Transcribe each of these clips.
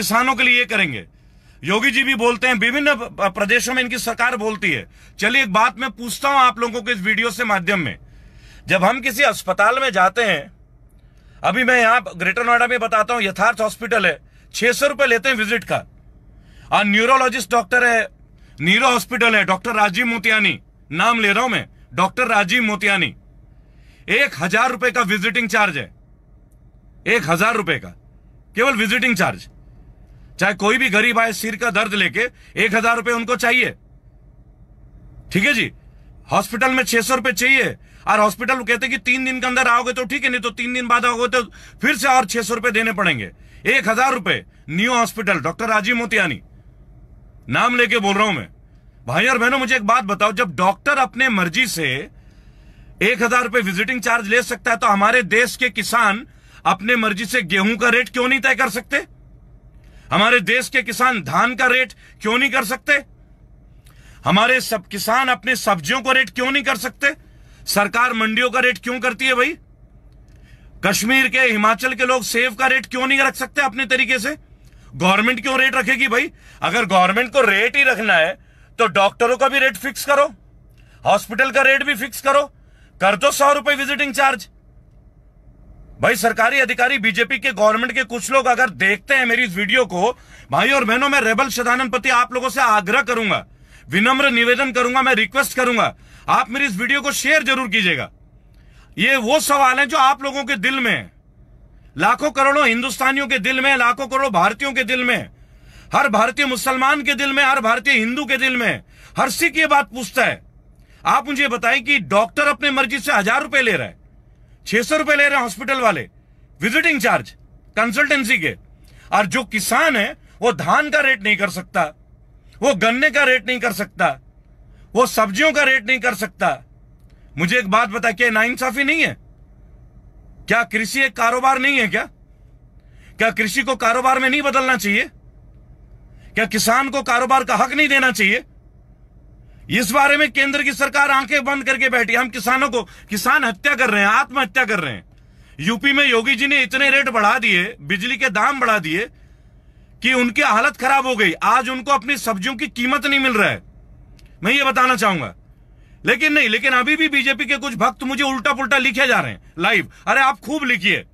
किसानों के लिए ये करेंगे योगी जी भी बोलते हैं विभिन्न प्रदेशों में इनकी सरकार बोलती है चलिए एक बात मैं पूछता हूं आप लोगों को इस वीडियो से माध्यम में जब हम किसी अस्पताल में जाते हैं अभी मैं यहां ग्रेटर नोएडा में बताता हूं यथार्थ हॉस्पिटल है छह सौ रुपए लेते हैं विजिट का और न्यूरोलॉजिस्ट डॉक्टर है नीरो हॉस्पिटल है डॉक्टर राजीव मोतियानी नाम ले रहा हूं मैं डॉक्टर राजीव मोतियानी एक हजार रुपए का विजिटिंग चार्ज है एक हजार रुपए का केवल विजिटिंग चार्ज चाहे कोई भी गरीब आए सिर का दर्द लेके एक हजार रुपए उनको चाहिए ठीक है जी हॉस्पिटल में छह सौ रुपए चाहिए और हॉस्पिटल कहते कि तीन दिन के अंदर आओगे तो ठीक है नहीं तो तीन दिन बाद आओगे तो फिर से और छह सौ रुपए देने पड़ेंगे एक हजार रुपए new hospital doctor Rajeev Motiyani नाम लेके बोल रहा हूं मैं भाई और बहनों मुझे एक बात बताओ जब डॉक्टर अपने मर्जी से एक हजार रुपए विजिटिंग चार्ज ले सकता है तो हमारे देश के किसान अपने मर्जी से गेहूं का रेट क्यों नहीं तय कर सकते हमारे देश के किसान धान का रेट क्यों नहीं कर सकते हमारे सब किसान अपने सब्जियों का रेट क्यों नहीं कर सकते सरकार मंडियों का रेट क्यों करती है भाई कश्मीर के हिमाचल के लोग सेब का रेट क्यों नहीं रख सकते अपने तरीके से गवर्नमेंट क्यों रेट रखेगी भाई अगर गवर्नमेंट को रेट ही रखना है तो डॉक्टरों का भी रेट फिक्स करो हॉस्पिटल का रेट भी फिक्स करो कर दो सौ रुपए विजिटिंग चार्ज भाई सरकारी अधिकारी बीजेपी के गवर्नमेंट के कुछ लोग अगर देखते हैं मेरी इस वीडियो को भाई और बहनों में रेबल सदानंद आप लोगों से आग्रह करूंगा विनम्र निवेदन करूंगा मैं रिक्वेस्ट करूंगा आप मेरी इस वीडियो को शेयर जरूर कीजिएगा ये वो सवाल है जो आप लोगों के दिल में लाखों करोड़ों हिंदुस्तानियों के दिल में लाखों करोड़ों भारतीयों के दिल में हर भारतीय मुसलमान के दिल में हर भारतीय हिंदू के दिल में हर सिख ये बात पूछता है आप मुझे बताएं कि डॉक्टर अपने मर्जी से हजार रुपए ले रहा है छह सौ रुपए ले रहे हैं हॉस्पिटल वाले विजिटिंग चार्ज कंसल्टेंसी के और जो किसान है वो धान का रेट नहीं कर सकता वो गन्ने का रेट नहीं कर सकता वो सब्जियों का रेट नहीं कर सकता मुझे एक बात बता क्या नाइंसाफी नहीं है क्या कृषि एक कारोबार नहीं है क्या क्या कृषि को कारोबार में नहीं बदलना चाहिए क्या किसान को कारोबार का हक नहीं देना चाहिए इस बारे में केंद्र की सरकार आंखें बंद करके बैठी हम किसानों को किसान हत्या कर रहे हैं आत्महत्या कर रहे हैं यूपी में योगी जी ने इतने रेट बढ़ा दिए बिजली के दाम बढ़ा दिए कि उनकी हालत खराब हो गई आज उनको अपनी सब्जियों की कीमत नहीं मिल रहा है मैं ये बताना चाहूंगा लेकिन नहीं लेकिन अभी भी बीजेपी के कुछ भक्त मुझे उल्टा पुलटा लिखे जा रहे हैं लाइव अरे आप खूब लिखिए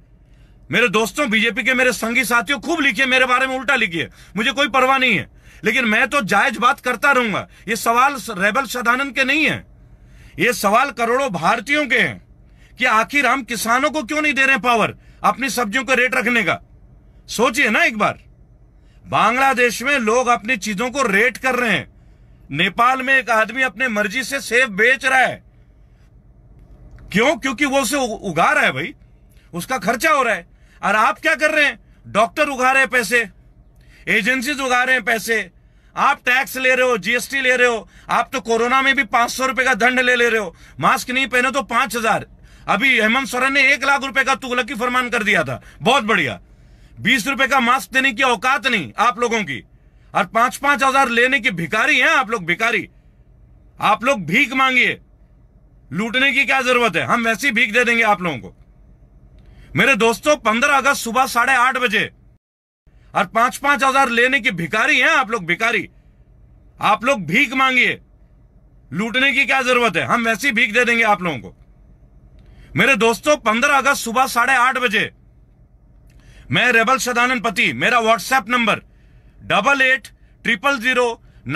मेरे दोस्तों बीजेपी के मेरे संगी साथियों खूब लिखिए मेरे बारे में उल्टा लिखिए मुझे कोई परवाह नहीं है लेकिन मैं तो जायज बात करता रहूंगा ये सवाल रेबल सदानंद के नहीं है ये सवाल करोड़ों भारतीयों के हैं कि आखिर हम किसानों को क्यों नहीं दे रहे पावर अपनी सब्जियों का रेट रखने का सोचिए ना एक बार बांग्लादेश में लोग अपनी चीजों को रेट कर रहे हैं नेपाल में एक आदमी अपने मर्जी से सेब बेच रहा है क्यों क्योंकि वो उसे उगा रहा है भाई उसका खर्चा हो रहा है और आप क्या कर रहे हैं डॉक्टर उगा रहे हैं पैसे एजेंसीज उगा रहे हैं पैसे आप टैक्स ले रहे हो जीएसटी ले रहे हो आप तो कोरोना में भी पांच सौ रुपए का दंड ले ले रहे हो मास्क नहीं पहने तो पांच हजार अभी हेमंत सोरेन ने एक लाख रुपए का की फरमान कर दिया था बहुत बढ़िया बीस रुपए का मास्क देने की औकात नहीं आप लोगों की और पांच पांच हजार लेने की भिकारी हैं आप लोग भिकारी आप लोग भीख मांगिए लूटने की क्या जरूरत है हम वैसी भीख दे देंगे आप लोगों को मेरे दोस्तों पंद्रह अगस्त सुबह साढ़े आठ बजे और पांच पांच हजार लेने के भिकारी हैं आप लोग भिकारी आप लोग भीख मांगिए लूटने की क्या जरूरत है हम वैसी भीख दे देंगे आप लोगों को मेरे दोस्तों पंद्रह अगस्त सुबह साढ़े आठ बजे मैं रेबल सदानंद पति मेरा WhatsApp number double eight triple zero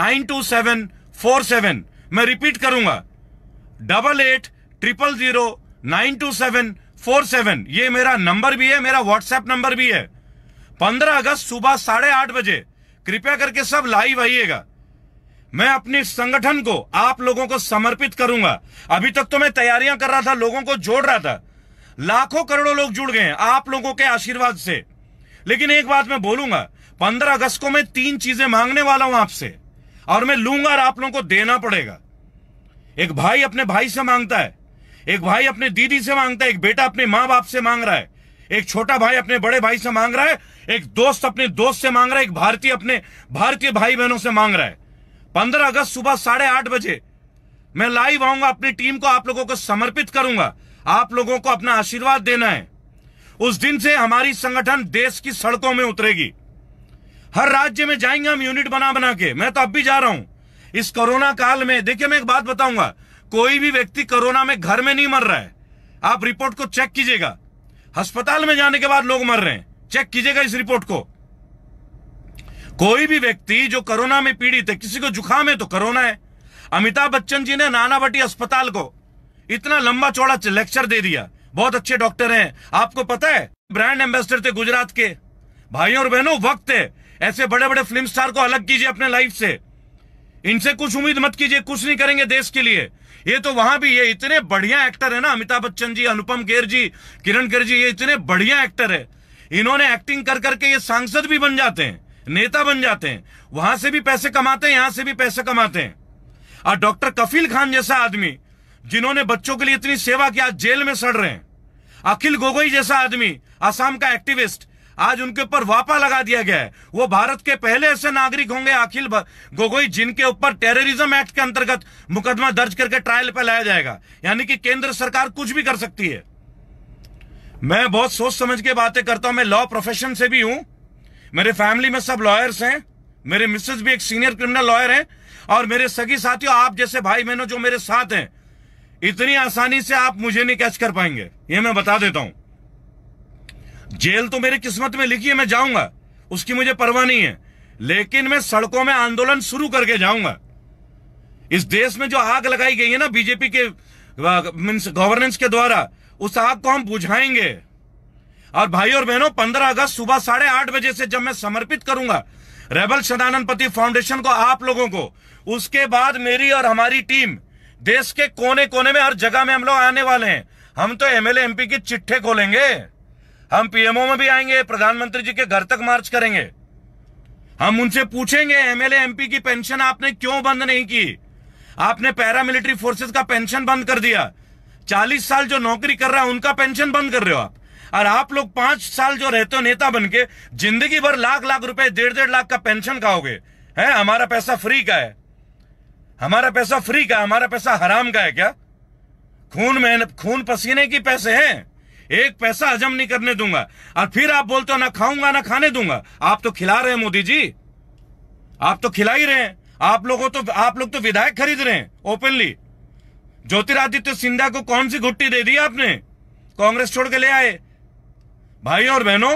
nine two seven four seven मैं रिपीट करूंगा double eight triple zero nine two seven four seven ये मेरा नंबर भी है मेरा व्हाट्सएप नंबर भी है पंद्रह अगस्त सुबह साढ़े आठ बजे कृपया करके सब लाइव आइएगा मैं अपने संगठन को आप लोगों को समर्पित करूंगा अभी तक तो मैं तैयारियां कर रहा था लोगों को जोड़ रहा था लाखों करोड़ों लोग जुड़ गए हैं आप लोगों के आशीर्वाद से लेकिन एक बात मैं बोलूंगा पंद्रह अगस्त को मैं तीन चीजें मांगने वाला हूं आपसे और मैं लूंगा और आप लोगों को देना पड़ेगा एक भाई अपने भाई से मांगता है एक भाई अपने दीदी से मांगता है एक बेटा अपने माँ बाप से मांग रहा है एक छोटा भाई अपने बड़े भाई से मांग रहा है एक दोस्त अपने दोस्त से मांग रहा है एक भारतीय अपने भारतीय भाई बहनों से मांग रहा है पंद्रह अगस्त सुबह साढ़े आठ बजे मैं लाइव आऊंगा अपनी टीम को आप लोगों को समर्पित करूंगा आप लोगों को अपना आशीर्वाद देना है उस दिन से हमारी संगठन देश की सड़कों में उतरेगी हर राज्य में जाएंगे हम यूनिट बना बना के मैं तो अब भी जा रहा हूं इस कोरोना काल में देखिए मैं एक बात बताऊंगा कोई भी व्यक्ति कोरोना में घर में नहीं मर रहा है आप रिपोर्ट को चेक कीजिएगा अस्पताल में जाने के बाद लोग मर रहे हैं चेक कीजिएगा इस रिपोर्ट को कोई भी व्यक्ति जो कोरोना में पीड़ित है किसी को जुकाम है तो कोरोना है अमिताभ बच्चन जी ने नानावटी अस्पताल को इतना लंबा चौड़ा लेक्चर दे दिया बहुत अच्छे डॉक्टर हैं आपको पता है ब्रांड एम्बेसडर थे गुजरात के भाइयों और बहनों वक्त है ऐसे बड़े बड़े फिल्म स्टार को अलग कीजिए अपने लाइफ से इनसे कुछ उम्मीद मत कीजिए कुछ नहीं करेंगे देश के लिए ये तो वहां भी ये इतने बढ़िया एक्टर है ना अमिताभ बच्चन जी अनुपम खेर जी किरण खेर जी ये इतने बढ़िया एक्टर है इन्होंने एक्टिंग कर करके ये सांसद भी बन जाते हैं नेता बन जाते हैं वहां से भी पैसे कमाते हैं यहां से भी पैसे कमाते हैं और डॉक्टर कफील खान जैसा आदमी जिन्होंने बच्चों के लिए इतनी सेवा की आज जेल में सड़ रहे हैं अखिल गोगोई जैसा आदमी आसाम का एक्टिविस्ट आज उनके ऊपर वापा लगा दिया गया है वो भारत के पहले ऐसे नागरिक होंगे अखिल गोगोई जिनके ऊपर टेररिज्म एक्ट के अंतर्गत मुकदमा दर्ज करके ट्रायल पर लाया जाएगा यानी कि केंद्र सरकार कुछ भी कर सकती है मैं बहुत सोच समझ के बातें करता हूं मैं लॉ प्रोफेशन से भी हूं मेरे फैमिली में सब लॉयर्स हैं मेरे मिसेज भी एक सीनियर क्रिमिनल लॉयर हैं और मेरे सगी साथियों आप जैसे भाई बहनों जो मेरे साथ हैं इतनी आसानी से आप मुझे नहीं कैच कर पाएंगे ये मैं बता देता हूं जेल तो मेरी किस्मत में लिखी है मैं जाऊंगा उसकी मुझे परवाह नहीं है लेकिन मैं सड़कों में आंदोलन शुरू करके जाऊंगा इस देश में जो आग लगाई गई है ना बीजेपी के मीन्स गवर्नेंस के द्वारा उस आग को हम बुझाएंगे और भाई और बहनों पंद्रह अगस्त सुबह साढ़े आठ बजे से जब मैं समर्पित करूंगा रेबल सदानंद पति फाउंडेशन को आप लोगों को उसके बाद मेरी और हमारी टीम देश के कोने कोने में हर जगह में हम लोग आने वाले हैं हम तो एमएलए एमपी की चिट्ठे खोलेंगे हम पीएमओ में भी आएंगे प्रधानमंत्री जी के घर तक मार्च करेंगे हम उनसे पूछेंगे एमएलए एमपी की पेंशन आपने क्यों बंद नहीं की आपने पैरामिलिट्री फोर्सेस का पेंशन बंद कर दिया चालीस साल जो नौकरी कर रहा है उनका पेंशन बंद कर रहे हो आप और आप लोग पांच साल जो रहते हो नेता बनके जिंदगी भर लाख लाख रुपए डेढ़ डेढ़ लाख का पेंशन खाओगे है हमारा पैसा फ्री का है हमारा पैसा फ्री का हमारा पैसा हराम का है क्या खून मेहनत खून पसीने की पैसे हैं एक पैसा हजम नहीं करने दूंगा और फिर आप बोलते हो ना खाऊंगा ना खाने दूंगा आप तो खिला रहे हैं मोदी जी आप तो खिला ही रहे हैं आप लोगों तो आप लोग तो विधायक खरीद रहे हैं ओपनली ज्योतिरादित्य सिंधिया को कौन सी घुट्टी दे दी आपने कांग्रेस छोड़ के ले आए भाई और बहनों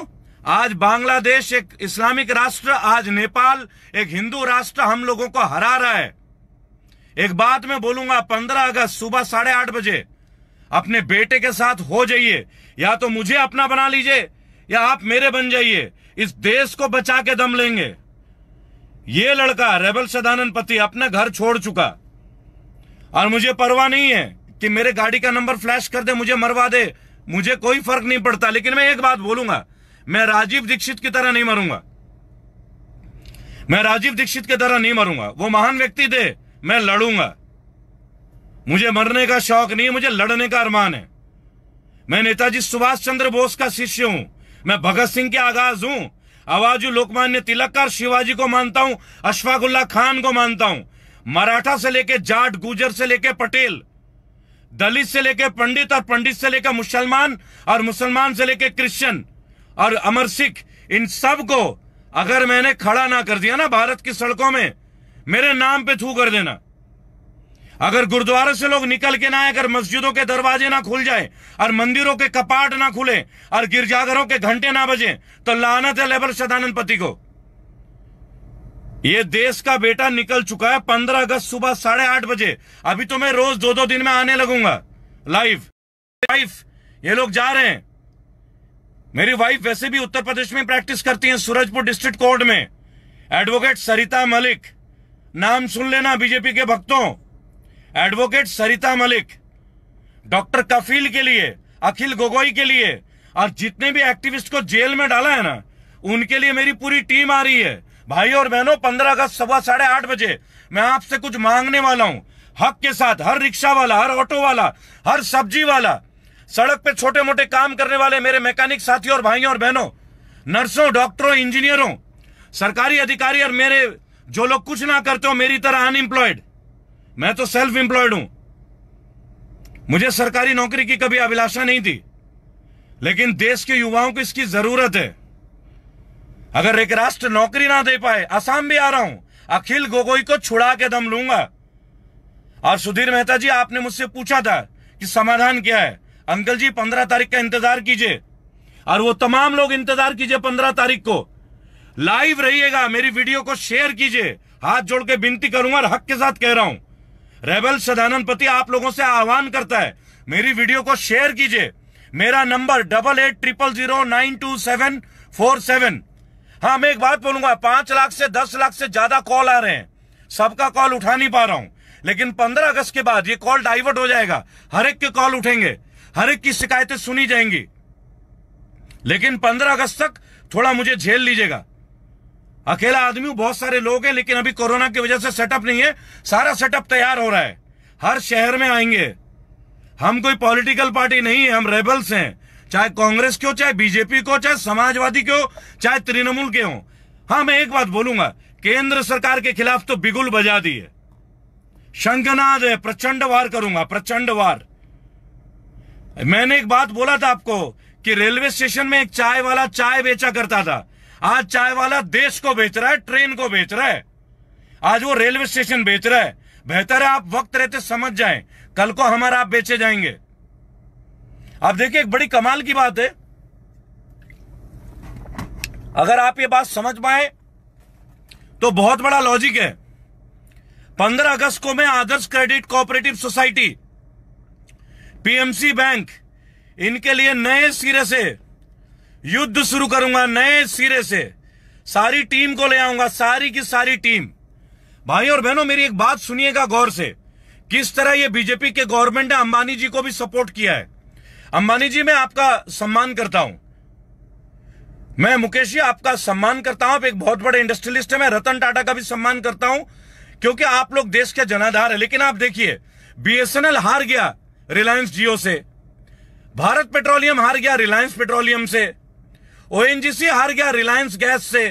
आज बांग्लादेश एक इस्लामिक राष्ट्र आज नेपाल एक हिंदू राष्ट्र हम लोगों को हरा रहा है एक बात मैं बोलूंगा पंद्रह अगस्त सुबह साढ़े आठ बजे अपने बेटे के साथ हो जाइए या तो मुझे अपना बना लीजिए या आप मेरे बन जाइए इस देश को बचा के दम लेंगे ये लड़का रेबल सदानंद पति अपना घर छोड़ चुका और मुझे परवाह नहीं है कि मेरे गाड़ी का नंबर फ्लैश कर दे मुझे मरवा दे मुझे कोई फर्क नहीं पड़ता लेकिन मैं एक बात बोलूंगा मैं राजीव दीक्षित की तरह नहीं मरूंगा मैं राजीव दीक्षित की तरह नहीं मरूंगा वो महान व्यक्ति थे मैं लड़ूंगा मुझे मरने का शौक नहीं है मुझे लड़ने का अरमान है मैं नेताजी सुभाष चंद्र बोस का शिष्य हूँ मैं भगत सिंह के आगाज हूँ आवाज लोकमान्य तिलक और शिवाजी को मानता हूँ अशफाकुल्ला खान को मानता हूँ मराठा से लेके जाट गुजर से लेके पटेल दलित से लेके पंडित और पंडित से लेकर मुसलमान और मुसलमान से लेके क्रिश्चियन और अमर सिख इन सब को अगर मैंने खड़ा ना कर दिया ना भारत की सड़कों में मेरे नाम पे थू कर देना अगर गुरुद्वारे से लोग निकल के ना आए अगर मस्जिदों के दरवाजे ना खुल जाए और मंदिरों के कपाट ना खुले और गिरजाघरों के घंटे ना बजे तो लानत है लेबर सदानंद पति को ये देश का बेटा निकल चुका है पंद्रह अगस्त सुबह साढ़े आठ बजे अभी तो मैं रोज दो दो दिन में आने लगूंगा लाइव लाइफ ये लोग जा रहे हैं मेरी वाइफ वैसे भी उत्तर प्रदेश में प्रैक्टिस करती है सूरजपुर डिस्ट्रिक्ट कोर्ट में एडवोकेट सरिता मलिक नाम सुन लेना बीजेपी के भक्तों एडवोकेट सरिता मलिक डॉक्टर कफील के लिए अखिल गोगोई के लिए और जितने भी एक्टिविस्ट को जेल में डाला है ना उनके लिए मेरी पूरी टीम आ रही है भाई और बहनों पंद्रह अगस्त सुबह साढ़े आठ बजे मैं आपसे कुछ मांगने वाला हूँ हक के साथ हर रिक्शा वाला हर ऑटो वाला हर सब्जी वाला सड़क पे छोटे मोटे काम करने वाले मेरे मैकेनिक साथियों और भाइयों और बहनों नर्सों डॉक्टरों इंजीनियरों सरकारी अधिकारी और मेरे जो लोग कुछ ना करते हो मेरी तरह अनएम्प्लॉयड मैं तो सेल्फ एम्प्लॉयड हूं मुझे सरकारी नौकरी की कभी अभिलाषा नहीं थी लेकिन देश के युवाओं को इसकी जरूरत है अगर एक राष्ट्र नौकरी ना दे पाए आसाम भी आ रहा हूं अखिल गोगोई को छुड़ा के दम लूंगा और सुधीर मेहता जी आपने मुझसे पूछा था कि समाधान क्या है अंकल जी पंद्रह तारीख का इंतजार कीजिए और वो तमाम लोग इंतजार कीजिए पंद्रह तारीख को लाइव रहिएगा मेरी वीडियो को शेयर कीजिए हाथ जोड़ के विनती करूंगा और हक के साथ कह रहा हूं रेबल सदानंद पति आप लोगों से आह्वान करता है मेरी वीडियो को शेयर कीजिए मेरा number double eight triple zero nine two seven four seven हाँ मैं एक बात बोलूंगा पांच लाख से दस लाख से ज्यादा कॉल आ रहे हैं सबका कॉल उठा नहीं पा रहा हूं लेकिन पंद्रह अगस्त के बाद ये कॉल डाइवर्ट हो जाएगा हर एक के कॉल उठेंगे हर एक की शिकायतें सुनी जाएंगी लेकिन पंद्रह अगस्त तक थोड़ा मुझे झेल लीजिएगा अकेला आदमी बहुत सारे लोग हैं लेकिन अभी कोरोना की वजह से सेटअप नहीं है सारा सेटअप तैयार हो रहा है हर शहर में आएंगे हम कोई पॉलिटिकल पार्टी नहीं है हम रेबल्स हैं चाहे कांग्रेस के हो चाहे बीजेपी को चाहे समाजवादी के हो चाहे तृणमूल के हो हाँ मैं एक बात बोलूंगा केंद्र सरकार के खिलाफ तो बिगुल बजा दी है शंखनाद है प्रचंड वार करूंगा प्रचंड वार मैंने एक बात बोला था आपको कि रेलवे स्टेशन में एक चाय वाला चाय बेचा करता था आज चाय वाला देश को बेच रहा है ट्रेन को बेच रहा है आज वो रेलवे स्टेशन बेच रहा है बेहतर है आप वक्त रहते समझ जाए कल को हमारा आप बेचे जाएंगे आप देखिए एक बड़ी कमाल की बात है अगर आप ये बात समझ पाए तो बहुत बड़ा लॉजिक है पंद्रह अगस्त को मैं Adarsh credit cooperative society PMC bank इनके लिए नए सिरे से युद्ध शुरू करूंगा नए सिरे से सारी टीम को ले आऊंगा सारी की सारी टीम भाई और बहनों मेरी एक बात सुनिएगा गौर से किस तरह ये बीजेपी के गवर्नमेंट ने अंबानी जी को भी सपोर्ट किया है अंबानी जी मैं आपका सम्मान करता हूं मैं मुकेश जी आपका सम्मान करता हूं आप एक बहुत बड़े इंडस्ट्रियलिस्ट है मैं रतन टाटा का भी सम्मान करता हूं क्योंकि आप लोग देश के जनाधार है लेकिन आप देखिए बीएसएनएल हार गया रिलायंस जियो से भारत पेट्रोलियम हार गया रिलायंस पेट्रोलियम से ओएनजीसी हार गया रिलायंस गैस से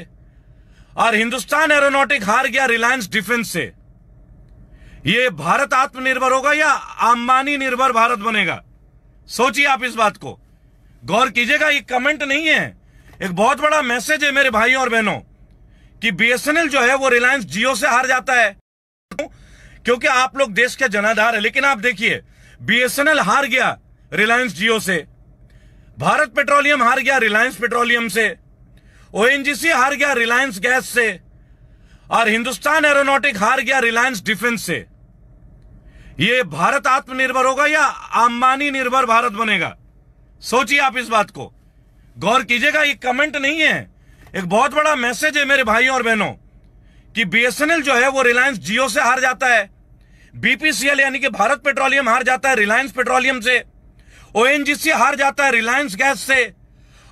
और हिंदुस्तान एरोनॉटिक हार गया रिलायंस डिफेंस से ये भारत आत्मनिर्भर होगा या अंबानी निर्भर भारत बनेगा सोचिए आप इस बात को गौर कीजिएगा ये कमेंट नहीं है एक बहुत बड़ा मैसेज है मेरे भाइयों और बहनों कि बीएसएनएल जो है वो रिलायंस जियो से हार जाता है क्योंकि आप लोग देश के जनाधार है लेकिन आप देखिए बीएसएनएल हार गया रिलायंस जियो से भारत पेट्रोलियम हार गया रिलायंस पेट्रोलियम से ओएनजीसी हार गया रिलायंस गैस से और हिंदुस्तान एरोनॉटिक हार गया रिलायंस डिफेंस से ये भारत आत्मनिर्भर होगा या अंबानी निर्भर भारत बनेगा सोचिए आप इस बात को गौर कीजिएगा ये कमेंट नहीं है एक बहुत बड़ा मैसेज है मेरे भाइयों और बहनों कि बीएसएनएल जो है वो रिलायंस जियो से हार जाता है बीपीसीएल यानी कि भारत पेट्रोलियम हार जाता है रिलायंस पेट्रोलियम से ओएनजीसी हार जाता है रिलायंस गैस से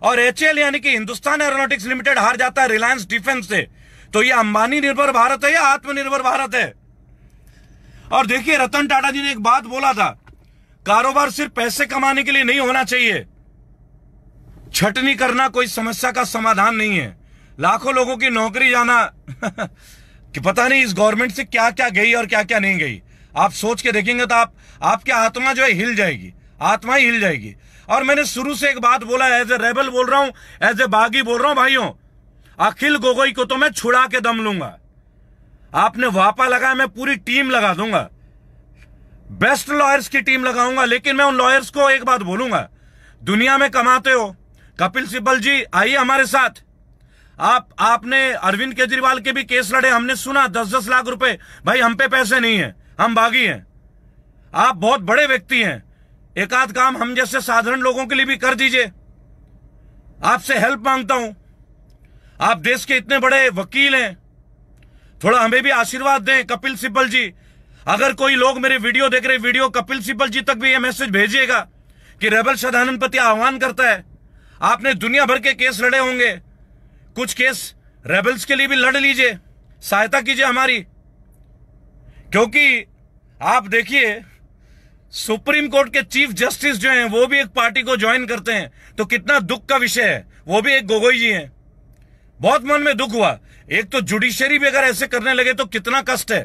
और एचएल यानी कि हिंदुस्तान एरोनॉटिक्स लिमिटेड हार जाता है रिलायंस डिफेंस से तो ये अंबानी निर्भर भारत है या आत्मनिर्भर भारत है और देखिए रतन टाटा जी ने एक बात बोला था कारोबार सिर्फ पैसे कमाने के लिए नहीं होना चाहिए छटनी करना कोई समस्या का समाधान नहीं है लाखों लोगों की नौकरी जाना कि पता नहीं इस गवर्नमेंट से क्या क्या गई और क्या क्या नहीं गई आप सोच के देखेंगे तो आप आपकी आत्मा जो है हिल जाएगी आत्माएं हिल जाएगी और मैंने शुरू से एक बात बोला एज ए रेबल बोल रहा हूं एज ए बागी बोल रहा हूं भाइयों अखिल गोगोई को तो मैं छुड़ा के दम लूंगा आपने वापा लगाया मैं पूरी टीम लगा दूंगा बेस्ट लॉयर्स की टीम लगाऊंगा लेकिन मैं उन लॉयर्स को एक बात बोलूंगा दुनिया में कमाते हो कपिल सिब्बल जी आइए हमारे साथ आप आपने अरविंद केजरीवाल के भी केस लड़े हमने सुना दस दस लाख रुपए भाई हम पे पैसे नहीं है हम बागी हैं आप बहुत बड़े व्यक्ति हैं एक आध काम हम जैसे साधारण लोगों के लिए भी कर दीजिए आपसे हेल्प मांगता हूं आप देश के इतने बड़े वकील हैं थोड़ा हमें भी आशीर्वाद दें कपिल सिब्बल जी अगर कोई लोग मेरे वीडियो देख रहे वीडियो कपिल सिब्बल जी तक भी यह मैसेज भेजिएगा कि रेबल पति आह्वान करता है आपने दुनिया भर के केस लड़े होंगे कुछ केस रेबल्स के लिए भी लड़ लीजिए सहायता कीजिए हमारी क्योंकि आप देखिए सुप्रीम कोर्ट के चीफ जस्टिस जो हैं वो भी एक पार्टी को ज्वाइन करते हैं तो कितना दुख का विषय है वो भी एक गोगोई जी हैं बहुत मन में दुख हुआ एक तो जुडिशियरी भी अगर ऐसे करने लगे तो कितना कष्ट है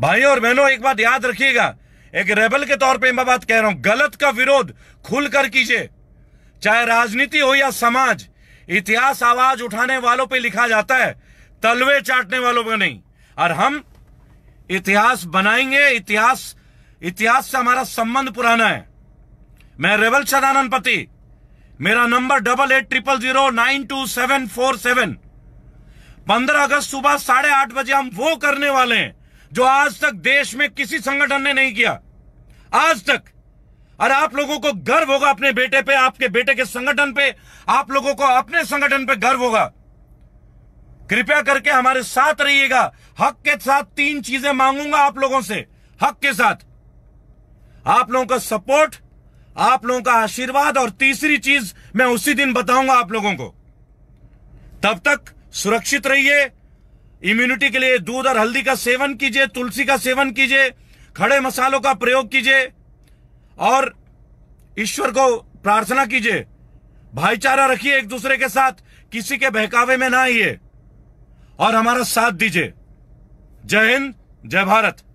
भाइयों और बहनों एक बात याद रखिएगा एक रेबल के तौर पे मैं बात कह रहा हूं गलत का विरोध खुलकर कीजिए चाहे राजनीति हो या समाज इतिहास आवाज उठाने वालों पर लिखा जाता है तलवे चाटने वालों पर नहीं और हम इतिहास बनाएंगे इतिहास इतिहास से हमारा संबंध पुराना है मैं रेवल सदानंद पति मेरा number double eight triple zero nine two seven four seven पंद्रह अगस्त सुबह साढ़े आठ बजे हम वो करने वाले हैं जो आज तक देश में किसी संगठन ने नहीं किया आज तक और आप लोगों को गर्व होगा अपने बेटे पे आपके बेटे के संगठन पे आप लोगों को अपने संगठन पे गर्व होगा कृपया करके हमारे साथ रहिएगा हक के साथ तीन चीजें मांगूंगा आप लोगों से हक के साथ आप लोगों का सपोर्ट आप लोगों का आशीर्वाद और तीसरी चीज मैं उसी दिन बताऊंगा आप लोगों को तब तक सुरक्षित रहिए इम्यूनिटी के लिए दूध और हल्दी का सेवन कीजिए तुलसी का सेवन कीजिए खड़े मसालों का प्रयोग कीजिए और ईश्वर को प्रार्थना कीजिए भाईचारा रखिए एक दूसरे के साथ किसी के बहकावे में ना आइए और हमारा साथ दीजिए जय हिंद जय भारत